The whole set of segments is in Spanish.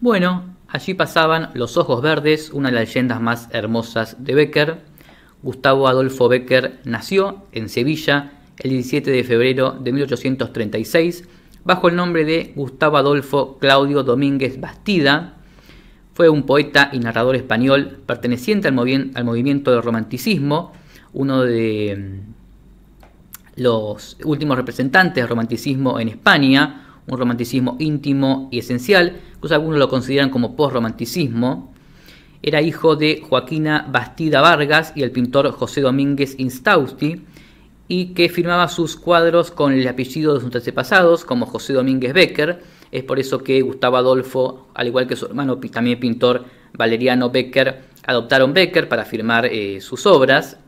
Bueno, allí pasaban Los Ojos Verdes, una de las leyendas más hermosas de Becker. Gustavo Adolfo Becker nació en Sevilla el 17 de febrero de 1836 bajo el nombre de Gustavo Adolfo Claudio Domínguez Bastida. Fue un poeta y narrador español perteneciente al, al movimiento del romanticismo, uno de mm, los últimos representantes del romanticismo en España, un romanticismo íntimo y esencial, incluso algunos lo consideran como post-romanticismo. Era hijo de Joaquina Bastida Vargas y el pintor José Domínguez Instausti, y que firmaba sus cuadros con el apellido de sus antepasados, como José Domínguez Becker. Es por eso que Gustavo Adolfo, al igual que su hermano, también pintor Valeriano Becker, adoptaron Becker para firmar eh, sus obras.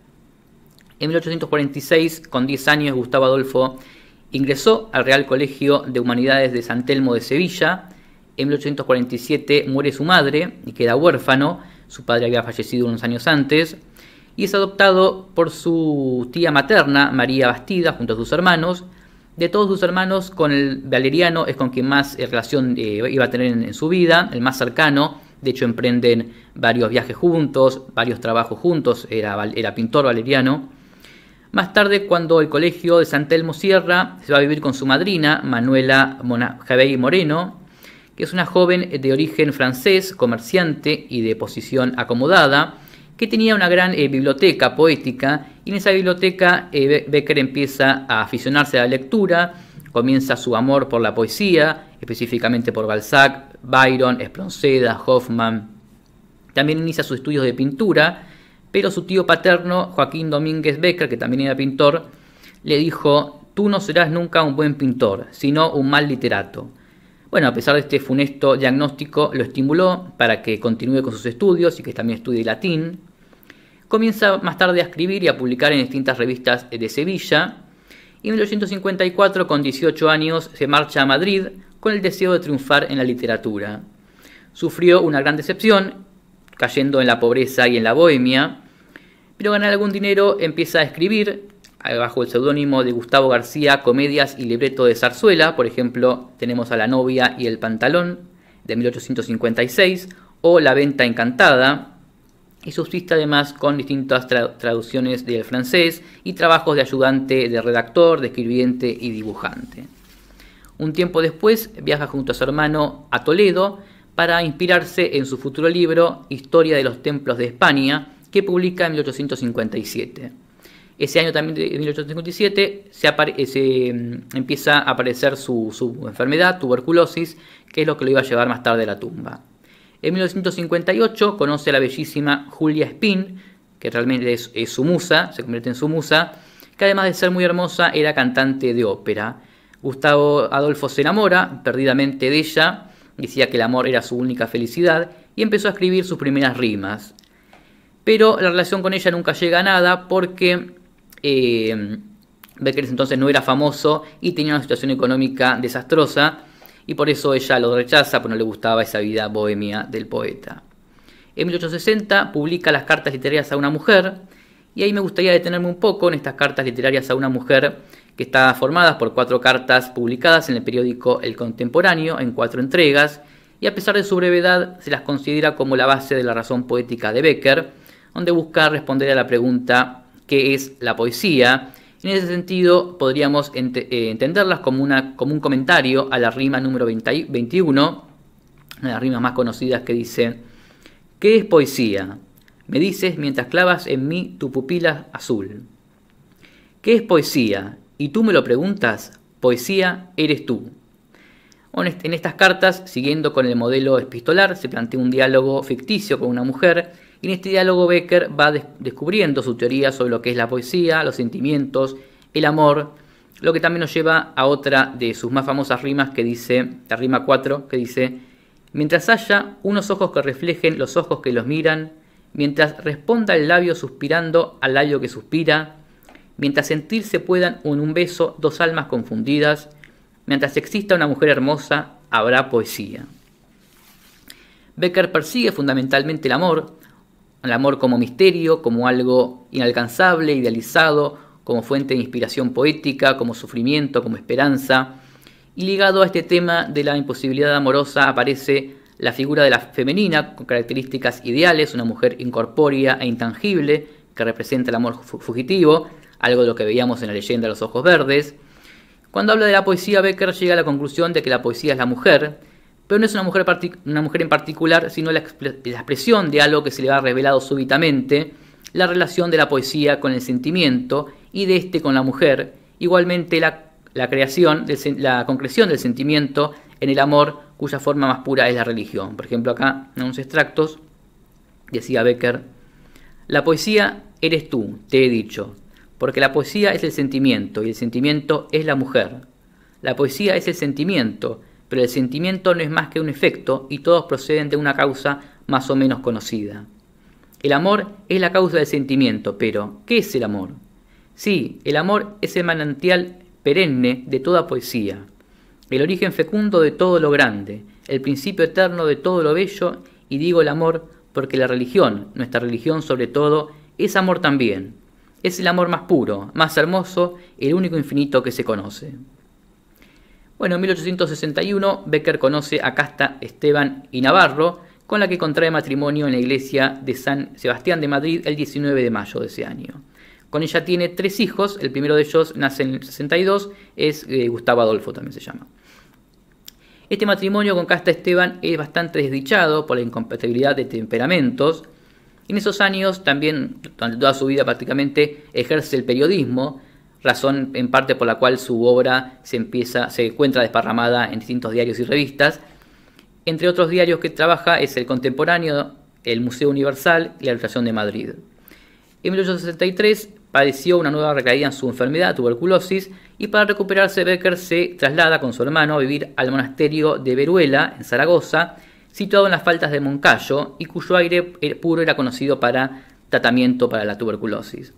En 1846, con 10 años, Gustavo Adolfo Ingresó al Real Colegio de Humanidades de San Telmo de Sevilla. En 1847 muere su madre y queda huérfano. Su padre había fallecido unos años antes. Y es adoptado por su tía materna, María Bastida, junto a sus hermanos. De todos sus hermanos, con el Valeriano es con quien más eh, relación eh, iba a tener en, su vida, el más cercano. De hecho, emprenden varios viajes juntos, varios trabajos juntos. era pintor valeriano. Más tarde, cuando el colegio de San Telmo cierra, se va a vivir con su madrina, Manuela y Moreno, que es una joven de origen francés, comerciante y de posición acomodada, que tenía una gran eh, biblioteca poética y en esa biblioteca eh, Becker empieza a aficionarse a la lectura, comienza su amor por la poesía, específicamente por Balzac, Byron, Espronceda, Hoffman. También inicia sus estudios de pintura pero su tío paterno, Joaquín Domínguez Becker, que también era pintor, le dijo, tú no serás nunca un buen pintor, sino un mal literato. Bueno, a pesar de este funesto diagnóstico, lo estimuló para que continúe con sus estudios y que también estudie latín. Comienza más tarde a escribir y a publicar en distintas revistas de Sevilla. Y en 1854, con 18 años, se marcha a Madrid con el deseo de triunfar en la literatura. Sufrió una gran decepción cayendo en la pobreza y en la bohemia, pero ganar algún dinero empieza a escribir, eh, bajo el seudónimo de Gustavo García, comedias y libreto de zarzuela, por ejemplo, tenemos a La novia y el pantalón de 1856, o La venta encantada, y subsiste además con distintas traducciones del francés y trabajos de ayudante de redactor, de escribiente y dibujante. Un tiempo después viaja junto a su hermano a Toledo, para inspirarse en su futuro libro Historia de los Templos de España, que publica en 1857. Ese año también, de 1857, se, eh, mm, empieza a aparecer su, enfermedad, tuberculosis, que es lo que lo iba a llevar más tarde a la tumba. En 1958 conoce a la bellísima Julia Spin, que realmente es su musa, se convierte en su musa, que además de ser muy hermosa, era cantante de ópera. Gustavo Adolfo se enamora perdidamente de ella decía que el amor era su única felicidad y empezó a escribir sus primeras rimas. Pero la relación con ella nunca llega a nada porque eh, Becker entonces no era famoso y tenía una situación económica desastrosa y por eso ella lo rechaza, porque no le gustaba esa vida bohemia del poeta. En 1860 publica las cartas literarias a una mujer y ahí me gustaría detenerme un poco en estas cartas literarias a una mujer que está formada por cuatro cartas publicadas en el periódico El Contemporáneo en cuatro entregas, y a pesar de su brevedad se las considera como la base de la razón poética de Becker, donde busca responder a la pregunta ¿qué es la poesía? En ese sentido, podríamos eh, entenderlas como, una, como, un comentario a la rima número 21, una de las rimas más conocidas que dice, ¿qué es poesía? Me dices mientras clavas en mí tu pupila azul. ¿Qué es poesía? y tú me lo preguntas, poesía eres tú. En estas cartas, siguiendo con el modelo epistolar, se plantea un diálogo ficticio con una mujer y en este diálogo Becker va descubriendo su teoría sobre lo que es la poesía, los sentimientos, el amor, lo que también nos lleva a otra de sus más famosas rimas que dice, la rima 4, que dice, mientras haya unos ojos que reflejen los ojos que los miran, mientras responda el labio suspirando al labio que suspira, mientras sentirse puedan en un beso dos almas confundidas, mientras exista una mujer hermosa, habrá poesía. Becker persigue fundamentalmente el amor, el amor como misterio, como algo inalcanzable, idealizado, como fuente de inspiración poética, como sufrimiento, como esperanza. Y ligado a este tema de la imposibilidad amorosa aparece la figura de la femenina con características ideales, una mujer incorpórea e intangible que representa el amor fugitivo, algo de lo que veíamos en la leyenda de los ojos verdes. Cuando habla de la poesía, Becker llega a la conclusión de que la poesía es la mujer, pero no es una mujer, en particular, sino la, expresión de algo que se le ha revelado súbitamente, la relación de la poesía con el sentimiento y de este con la mujer, igualmente la, la creación, la concreción del sentimiento en el amor cuya forma más pura es la religión. Por ejemplo, acá en unos extractos decía Becker, la poesía eres tú, te he dicho, porque la poesía es el sentimiento y el sentimiento es la mujer. La poesía es el sentimiento, pero el sentimiento no es más que un efecto y todos proceden de una causa más o menos conocida. El amor es la causa del sentimiento, pero ¿qué es el amor? Sí, el amor es el manantial perenne de toda poesía, el origen fecundo de todo lo grande, el principio eterno de todo lo bello, y digo el amor porque la religión, nuestra religión sobre todo, es amor también. Es el amor más puro, más hermoso, el único infinito que se conoce. Bueno, en 1861 Becker conoce a Casta Esteban y Navarro, con la que contrae matrimonio en la iglesia de San Sebastián de Madrid el 19 de mayo de ese año. Con ella tiene tres hijos, el primero de ellos nace en el 62, es eh, Gustavo Adolfo también se llama. Este matrimonio con Casta Esteban es bastante desdichado por la incompatibilidad de temperamentos, en esos años también, durante toda su vida prácticamente, ejerce el periodismo, razón en parte por la cual su obra se empieza, se encuentra desparramada en distintos diarios y revistas. Entre otros diarios que trabaja es El Contemporáneo, El Museo Universal y la Ilustración de Madrid. En 1863 padeció una nueva recaída en su enfermedad, tuberculosis, y para recuperarse Becker se traslada con su hermano a vivir al monasterio de Veruela, en Zaragoza, situado en las faltas de Moncayo y cuyo aire eh, puro era conocido para tratamiento para la tuberculosis.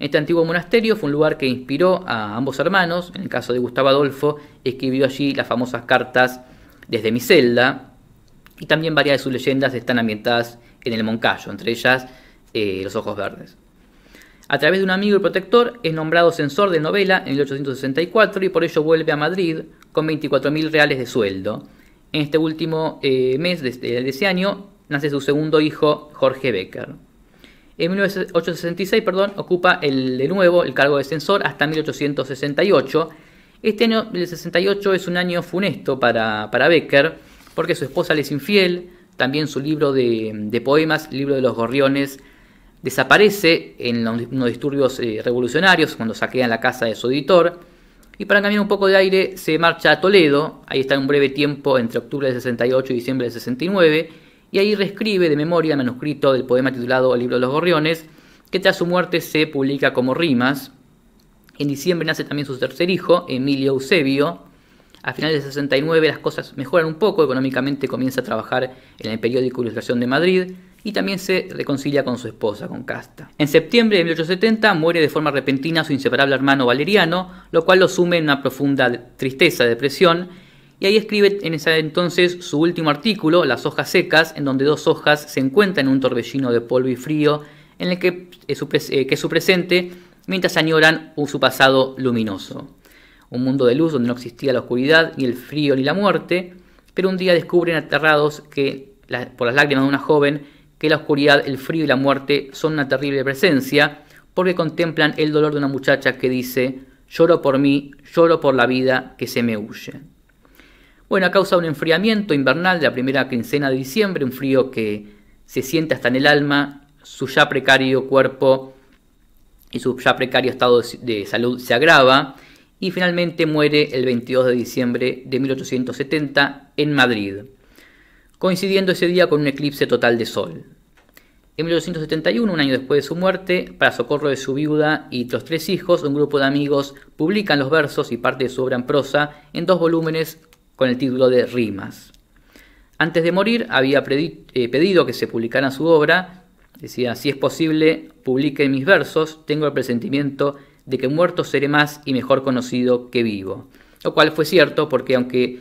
Este antiguo monasterio fue un lugar que inspiró a ambos hermanos, en el caso de Gustavo Adolfo, escribió allí las famosas cartas desde mi celda, y también varias de sus leyendas están ambientadas en el Moncayo, entre ellas eh, Los Ojos Verdes. A través de un amigo y protector es nombrado censor de novela en 1864 y por ello vuelve a Madrid con 24.000 reales de sueldo, en este último eh, mes este, de, ese año nace su segundo hijo, Jorge Becker. En 1866 perdón, ocupa el, de nuevo el cargo de censor hasta 1868. Este año del es un año funesto para, Becker porque su esposa le es infiel, también su libro de, poemas, libro de los gorriones, desaparece en los, unos disturbios eh, revolucionarios cuando saquean la casa de su editor. Y para cambiar un poco de aire, se marcha a Toledo, ahí está en un breve tiempo entre octubre del 68 y diciembre del 69, y ahí reescribe de memoria el manuscrito del poema titulado El libro de los gorriones, que tras su muerte se publica como rimas. En diciembre nace también su tercer hijo, Emilio Eusebio. A finales del 69 las cosas mejoran un poco, económicamente comienza a trabajar en el periódico Ilustración de Madrid y también se reconcilia con su esposa, con Casta. En septiembre de 1870 muere de forma repentina su inseparable hermano Valeriano, lo cual lo sume en una profunda tristeza, depresión, y ahí escribe en ese entonces su último artículo, Las hojas secas, en donde dos hojas se encuentran en un torbellino de polvo y frío, en el que eh, eh, es su, presente, mientras añoran su pasado luminoso. Un mundo de luz donde no existía la oscuridad, ni el frío, ni la muerte, pero un día descubren aterrados que, por las lágrimas de una joven, que la oscuridad, el frío y la muerte son una terrible presencia, porque contemplan el dolor de una muchacha que dice, lloro por mí, lloro por la vida que se me huye. Bueno, a causa de un enfriamiento invernal de la primera quincena de diciembre, un frío que se siente hasta en el alma, su ya precario cuerpo y su ya precario estado de salud se agrava y finalmente muere el 22 de diciembre de 1870 en Madrid coincidiendo ese día con un eclipse total de sol. En 1871, un año después de su muerte, para socorro de su viuda y los tres hijos, un grupo de amigos publican los versos y parte de su obra en prosa en dos volúmenes con el título de Rimas. Antes de morir, había eh, pedido que se publicara su obra. Decía, si es posible, publique mis versos. Tengo el presentimiento de que muerto seré más y mejor conocido que vivo. Lo cual fue cierto porque aunque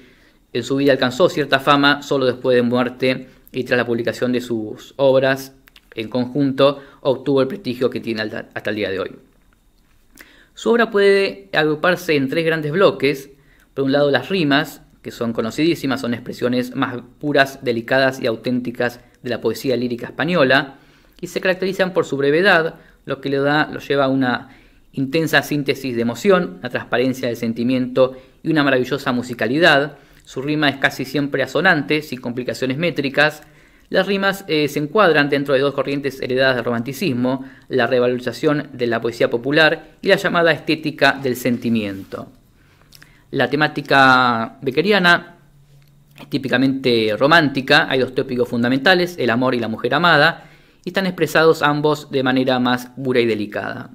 en su vida alcanzó cierta fama solo después de muerte y tras la publicación de sus obras en conjunto obtuvo el prestigio que tiene hasta el día de hoy. Su obra puede agruparse en tres grandes bloques. Por un lado las rimas, que son conocidísimas, son expresiones más puras, delicadas y auténticas de la poesía lírica española, y se caracterizan por su brevedad, lo que da, lo lleva a una intensa síntesis de emoción, la transparencia del sentimiento y una maravillosa musicalidad, su rima es casi siempre asonante, sin complicaciones métricas. Las rimas eh, se encuadran dentro de dos corrientes heredadas del romanticismo, la revalorización de la poesía popular y la llamada estética del sentimiento. La temática bequeriana, es típicamente romántica, hay dos tópicos fundamentales, el amor y la mujer amada, y están expresados ambos de manera más pura y delicada.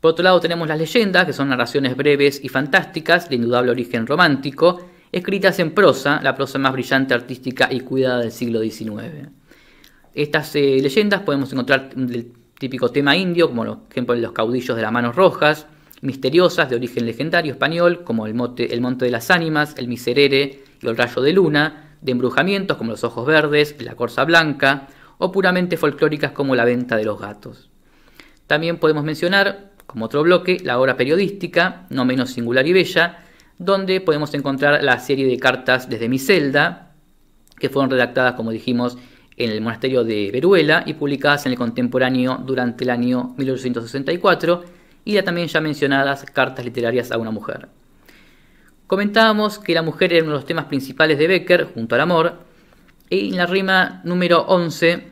Por otro lado tenemos las leyendas, que son narraciones breves y fantásticas de indudable origen romántico, escritas en prosa, la prosa más brillante, artística y cuidada del siglo XIX. Estas eh, leyendas podemos encontrar del típico tema indio, como por ejemplo los caudillos de las manos rojas, misteriosas de origen legendario español, como el, el monte de las ánimas, el miserere y el rayo de luna, de embrujamientos como los ojos verdes, la corza blanca, o puramente folclóricas como la venta de los gatos. También podemos mencionar, como otro bloque, la obra periodística, no menos singular y bella, donde podemos encontrar la serie de cartas desde mi celda, que fueron redactadas, como dijimos, en el monasterio de Veruela y publicadas en el contemporáneo durante el año 1864, y también ya mencionadas cartas literarias a una mujer. Comentábamos que la mujer era uno de los temas principales de Becker, junto al amor, y en la rima número 11,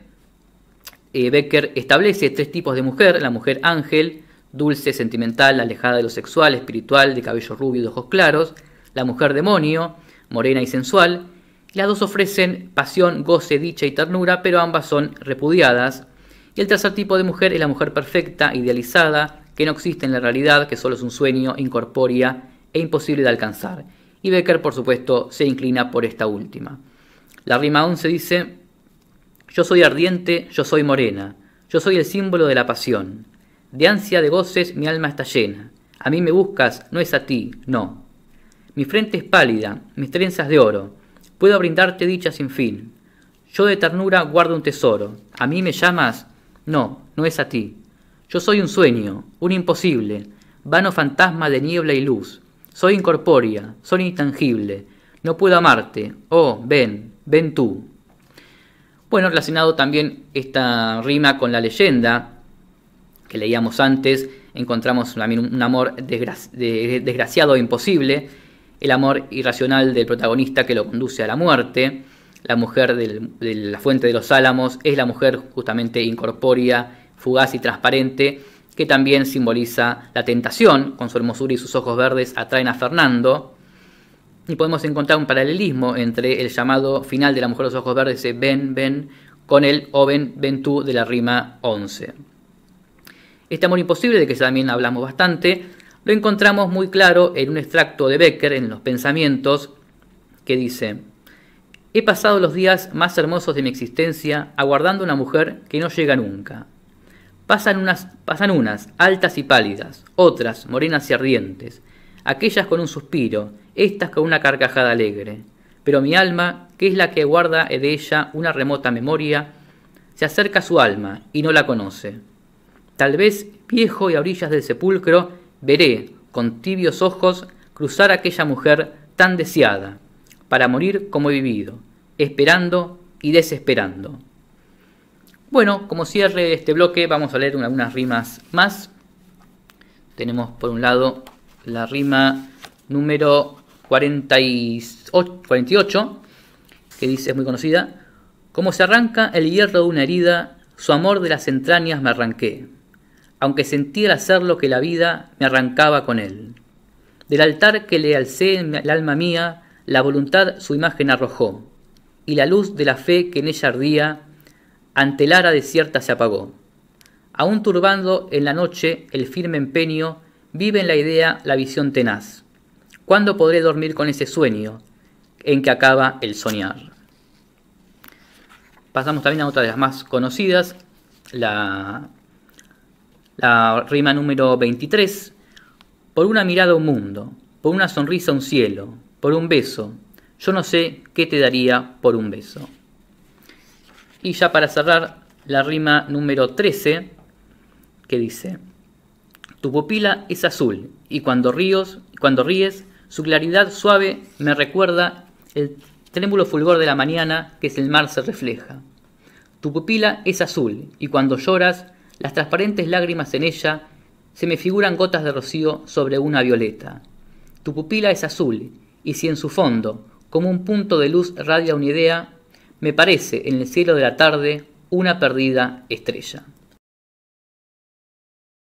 eh, Becker establece tres tipos de mujer, la mujer ángel, dulce, sentimental, alejada de lo sexual, espiritual, de cabello rubio y de ojos claros, la mujer demonio, morena y sensual, las dos ofrecen pasión, goce, dicha y ternura, pero ambas son repudiadas. Y el tercer tipo de mujer es la mujer perfecta, idealizada, que no existe en la realidad, que solo es un sueño, incorpórea e imposible de alcanzar. Y Becker, por supuesto, se inclina por esta última. La rima 11 dice, yo soy ardiente, yo soy morena, yo soy el símbolo de la pasión de ansia de goces mi alma está llena. A mí me buscas, no es a ti, no. Mi frente es pálida, mis trenzas de oro. Puedo brindarte dicha sin fin. Yo de ternura guardo un tesoro. ¿A mí me llamas? No, no es a ti. Yo soy un sueño, un imposible, vano fantasma de niebla y luz. Soy incorpórea, soy intangible. No puedo amarte. Oh, ven, ven tú. Bueno, relacionado también esta rima con la leyenda que leíamos antes, encontramos un amor desgraciado e imposible, el amor irracional del protagonista que lo conduce a la muerte, la mujer de la fuente de los álamos es la mujer justamente incorpórea, fugaz y transparente, que también simboliza la tentación, con su hermosura y sus ojos verdes atraen a Fernando, y podemos encontrar un paralelismo entre el llamado final de la mujer de los ojos verdes, ven, ven, con el ven Ventú de la rima 11. Este amor imposible, de que también hablamos bastante, lo encontramos muy claro en un extracto de Becker en Los Pensamientos, que dice, He pasado los días más hermosos de mi existencia aguardando una mujer que no llega nunca. Pasan unas, pasan unas altas y pálidas, otras morenas y ardientes, aquellas con un suspiro, estas con una carcajada alegre. Pero mi alma, que es la que guarda de ella una remota memoria, se acerca a su alma y no la conoce. Tal vez, viejo y a orillas del sepulcro, veré, con tibios ojos, cruzar a aquella mujer tan deseada, para morir como he vivido, esperando y desesperando. Bueno, como cierre de este bloque, vamos a leer algunas rimas más. Tenemos por un lado la rima número 48, 48 que dice, es muy conocida. Como se arranca el hierro de una herida, su amor de las entrañas me arranqué aunque sentí hacer lo que la vida me arrancaba con él. Del altar que le alcé en el alma mía, la voluntad su imagen arrojó, y la luz de la fe que en ella ardía, ante el ara desierta se apagó. Aún turbando en la noche el firme empeño, vive en la idea la visión tenaz. ¿Cuándo podré dormir con ese sueño en que acaba el soñar? Pasamos también a otra de las más conocidas, la la rima número 23, por una mirada un mundo, por una sonrisa un cielo, por un beso, yo no sé qué te daría por un beso. Y ya para cerrar, la rima número 13, que dice, tu pupila es azul y cuando, ríos, cuando ríes, su claridad suave me recuerda el trémulo fulgor de la mañana que es el mar se refleja. Tu pupila es azul y cuando lloras, las transparentes lágrimas en ella se me figuran gotas de rocío sobre una violeta. Tu pupila es azul, y si en su fondo, como un punto de luz radia una idea, me parece en el cielo de la tarde una perdida estrella.